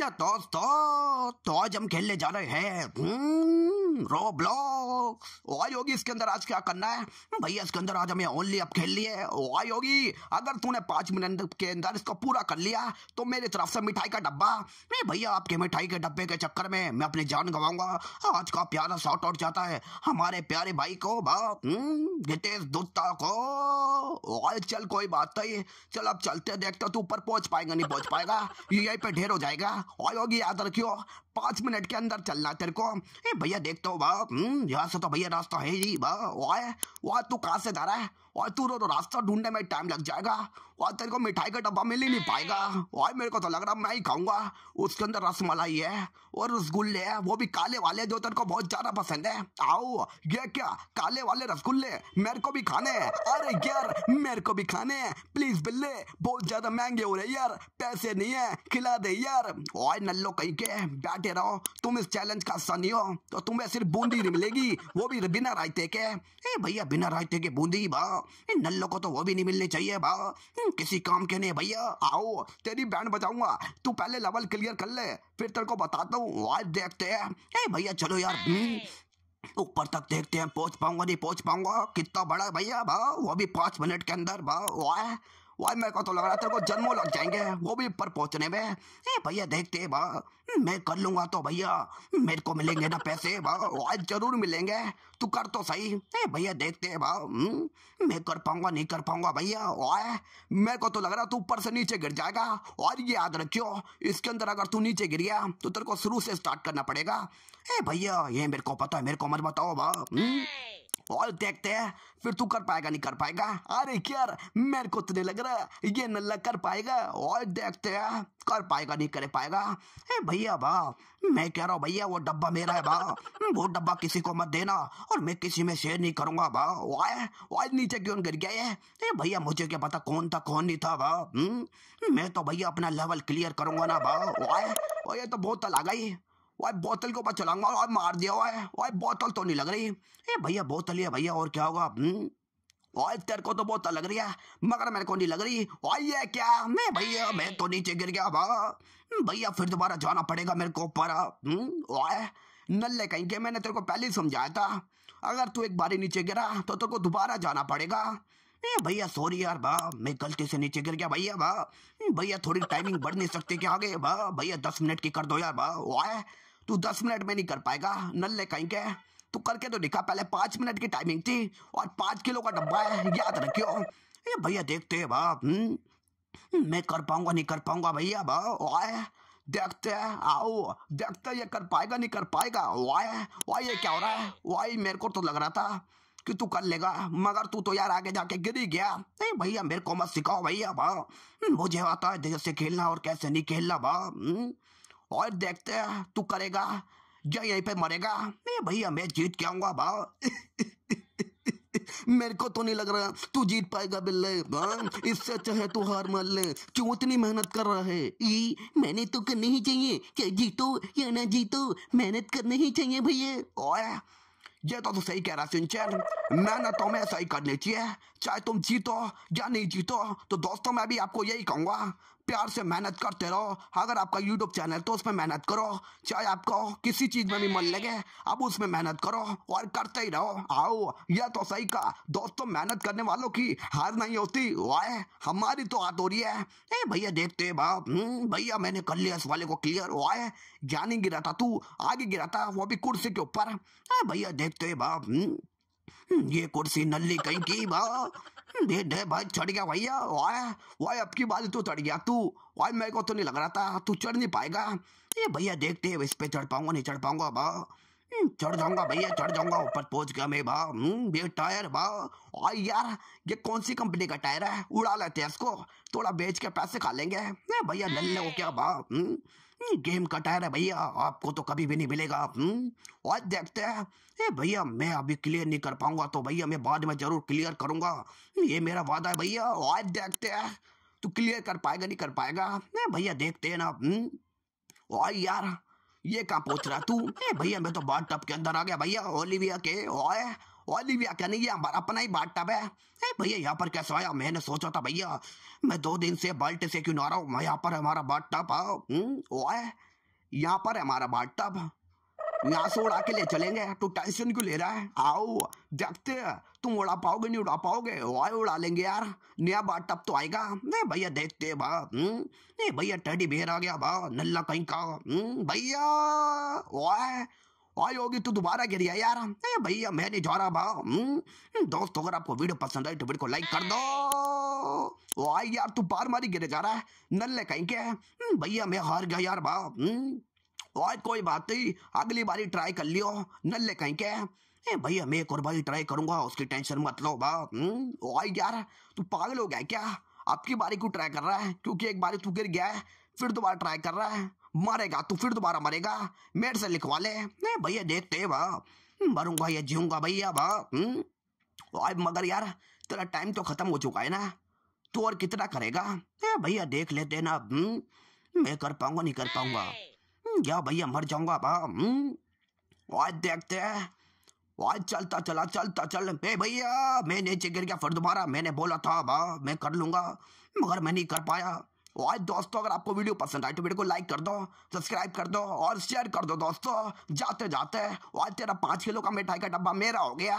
Hello दोस्तों तो आज हम खेलने जा रहे हैं रोब्लॉक्स वाई होगी इसके अंदर आज क्या करना है भैया इसके अंदर आज हमें ओनली अब खेल लिए वाई होगी अगर तूने पाँच मिनट के अंदर इसको पूरा कर लिया तो मेरी तरफ से मिठाई का डब्बा नहीं भैया आपके मिठाई के डब्बे के चक्कर में मैं अपनी जान गंवाऊंगा आज का प्यारा शॉर्ट आउट जाता है हमारे प्यारे भाई को बात हम्म, दुत्ता को और चल कोई बात नहीं चल अब चलते देखते तू ऊपर पहुंच पाएगा नहीं पहुंच पाएगा यही पे ढेर हो जाएगा और योगी याद रखियो पाँच मिनट के अंदर चलना तेरे को भैया देखते हो वाह हम्म, यहाँ से तो भैया रास्ता है ही वाह वाह तू कहाँ से जा रहा है और तू तो रास्ता ढूंढने में टाइम लग जाएगा और तेरे को मिठाई का डब्बा मिल ही नहीं पाएगा और मेरे को तो लग रहा मैं ही खाऊंगा उसके अंदर रस मलाई है और रसगुल्ले है वो भी काले वाले जो तेरे को बहुत ज्यादा पसंद है आओ ये क्या काले वाले रसगुल्ले मेरे को भी खाने अरे यार मेरे को भी खाने प्लीज बिल्ले बहुत ज्यादा महंगे हो रहे यार पैसे नहीं है खिला दे यार और नल्लो कहीं के बैठे रहो तुम इस चैलेंज का हिस्सा नहीं हो तो तुम्हें सिर्फ बूंदी मिलेगी वो भी बिना रायते के भैया बिना रायते के बूंदी बा नल्लो को तो वो भी नहीं मिलने चाहिए भा हम्म, किसी काम के नहीं भैया आओ तेरी बैंड बजाऊंगा तू पहले लेवल क्लियर कर ले फिर तेरे को बताता हूँ आज देखते हैं भैया चलो यार हम्म, ऊपर तक देखते हैं पहुंच पाऊंगा नहीं पहुंच पाऊंगा कितना बड़ा भैया भा वो भी पांच मिनट के अंदर भा वाह भाई मेरे को तो लग रहा तेरे को जन्मों लग जाएंगे वो भी पर पहुंचने में भैया देखते बा मैं कर लूंगा तो भैया मेरे को मिलेंगे ना पैसे बा जरूर मिलेंगे तू कर तो सही भैया देखते बा हम्म, मैं कर पाऊंगा नहीं कर पाऊंगा भैया ओए मेरे को तो लग रहा तू ऊपर से नीचे गिर जाएगा और ये याद रखियो इसके अंदर अगर तू नीचे गिर गया तो तेरे को शुरू से स्टार्ट करना पड़ेगा ए भैया ये मेरे को पता है मेरे को मत बताओ बा और देखते हैं फिर तू कर पाएगा नहीं कर पाएगा अरे यार मेरे को तो लग रहा ये नल्ला कर पाएगा और देखते हैं कर पाएगा नहीं कर पाएगा ए भैया भा मैं कह रहा हूँ भैया वो डब्बा मेरा है भा वो डब्बा किसी को मत देना और मैं किसी में शेयर नहीं करूंगा भा वाय वाय नीचे क्यों गिर गया है ए भैया मुझे क्या पता कौन था कौन नहीं था भा हम्म? मैं तो भैया अपना लेवल क्लियर करूंगा ना भा वाय ये तो बहुत लगा गई वह बोतल के ऊपर चलाऊंगा और मार दिया हुआ है वह बोतल तो नहीं लग रही है भैया बोतल है भैया और क्या होगा और हम्म? तेरे को तो बोतल लग रही है मगर मेरे को नहीं लग रही और ये क्या मैं भैया मैं तो नीचे गिर गया वाह हम्म, भैया फिर दोबारा जाना पड़ेगा मेरे को ऊपर हम्म, नल्ले कहीं के मैंने तेरे को पहले ही समझाया था अगर तू एक बारी नीचे गिरा तो तेरे को दोबारा जाना पड़ेगा भैया सॉरी यार बा मैं गलती से नीचे गिर गया भैया बा भैया थोड़ी टाइमिंग बढ़ नहीं सकती क्या आगे बा भैया दस मिनट की कर दो यार बा वाह तू दस मिनट में नहीं कर पाएगा नल्ले कहीं के तू करके तो दिखा पहले पांच मिनट की टाइमिंग थी और पांच किलो का डब्बा है याद रखियो ये भैया देखते है बाप हम्म, हम्म, मैं कर पाऊंगा नहीं कर पाऊंगा भैया वाय देखते हैं आओ देखते ये कर पाएगा नहीं कर पाएगा वाय वाय ये क्या हो रहा है वाई मेरे को तो लग रहा था कि तू कर लेगा मगर तू तो यार आगे जाके गिर ही गया नहीं भैया मेरे को मत सिखाओ भैया बा हम्म, मुझे आता है जैसे खेलना और कैसे नहीं खेलना बा और देखते हैं तू करेगा या यहीं पे मरेगा नहीं भैया मैं जीत के आऊंगा भाव मेरे को तो नहीं लग रहा तू जीत पाएगा बिल्ले इससे चाहे तू हार मान ले क्यों इतनी मेहनत कर रहा है ये मैंने तो करनी ही चाहिए क्या जीतो या ना जीतो मेहनत करनी ही चाहिए भैया और ये तो तू सही कह रहा सिंचन मेहनत तो हमें सही करनी चाहिए चाहे तुम जीतो या नहीं जीतो तो दोस्तों मैं भी आपको यही कहूंगा प्यार से मेहनत करते रहो अगर आपका यूट्यूब चैनल तो उसमें मेहनत करो चाहे आपको किसी चीज़ में भी मन लगे अब उसमें मेहनत करो और करते ही रहो आओ यह तो सही कहा दोस्तों मेहनत करने वालों की हार नहीं होती वाह हमारी तो हाथ हो रही है ए भैया देखते बाप हम्म, भैया मैंने कर लिया इस वाले को क्लियर वाह ही गिरा था तू आगे गिरा था वो भी कुर्सी के ऊपर ए भैया देखते बाप हम्म, हम्म, ये कुर्सी नल्ली कहीं की बा डेड है भाई चढ़ गया भैया वाय वाय अब की बात तू चढ़ गया तू वाय मेरे को तो नहीं लग रहा था तू चढ़ नहीं पाएगा ये भैया देखते हैं इस पे चढ़ पाऊंगा नहीं चढ़ पाऊंगा अब हम्म, चढ़ जाऊंगा भैया चढ़ जाऊंगा ऊपर पहुंच गया मैं बा हम्म, ये टायर बा और यार ये कौन सी कंपनी का टायर है उड़ा लेते हैं इसको थोड़ा बेच के पैसे खा लेंगे भैया नल्ले हो क्या बा हम्म, गेम का टायर है भैया आपको तो कभी भी नहीं मिलेगा और देखते हैं ए भैया मैं अभी क्लियर नहीं कर पाऊंगा तो भैया मैं बाद में जरूर क्लियर करूंगा ये मेरा वादा है भैया और देखते हैं तू क्लियर कर पाएगा नहीं कर पाएगा भैया देखते हैं ना और यार ये क्या पूछ रहा तू भैया मैं तो बाट टप के अंदर आ गया भैया ओलिविया के ओए ओलिविया क्या नहीं ये अपना ही बाट टप है भैया यहाँ पर कैसे आया मैंने सोचा था भैया मैं दो दिन से बाल्ट से क्यों ना रहा हूँ यहाँ पर हमारा बाट टप हाँ, हम्म, ओए यहाँ पर हमारा बाट टप यहाँ से उड़ा के ले चलेंगे तू टेंशन क्यों ले रहा है आओ देखते तुम उड़ा पाओगे नहीं उड़ा पाओगे वाय उड़ा लेंगे यार नया बात तब तो आएगा नहीं भैया देखते बा हम्म। नहीं भैया टेडी बेहर आ गया बा नल्ला कहीं का हम्म। भैया वाय आई होगी तो दोबारा गिर गया यार भैया मैं नहीं जा रहा भाव हम्म। दोस्त अगर आपको वीडियो पसंद आई तो वीडियो को लाइक कर दो आई यार तू बार मारी गिरे जा रहा है नल्ले कहीं के भैया मैं हार गया यार भाव कोई तो कोई बात नहीं अगली बारी ट्राई कर लियो नल्ले कहीं के ए भैया मैं एक और बारी ट्राई करूंगा उसकी टेंशन मत लो भाई हम्म, यार तू पागल हो गया क्या आपकी बारी क्यों ट्राई कर रहा है क्योंकि एक बारी तू गिर गया है फिर दोबारा ट्राई कर रहा है मरेगा तू फिर दोबारा मरेगा मेरे से लिखवा ले भैया देखते वाह हम्म, मरूंगा या जीऊंगा भैया वाह हम्म, मगर यार तेरा टाइम तो खत्म हो चुका है ना तू और कितना करेगा भैया देख लेते ना मैं कर पाऊंगा नहीं कर पाऊंगा क्या भैया मर जाऊंगा हम्म? आज देखते हैं आज चलता चला चलता चल बे भैया मैं नीचे गिर गया फिर दोबारा मैंने बोला था बा मैं कर लूंगा मगर मैं नहीं कर पाया आज दोस्तों अगर आपको वीडियो पसंद आए तो वीडियो को लाइक कर दो सब्सक्राइब कर दो और शेयर कर दो दोस्तों जाते जाते आज तेरा पाँच किलो का मिठाई का डब्बा मेरा हो गया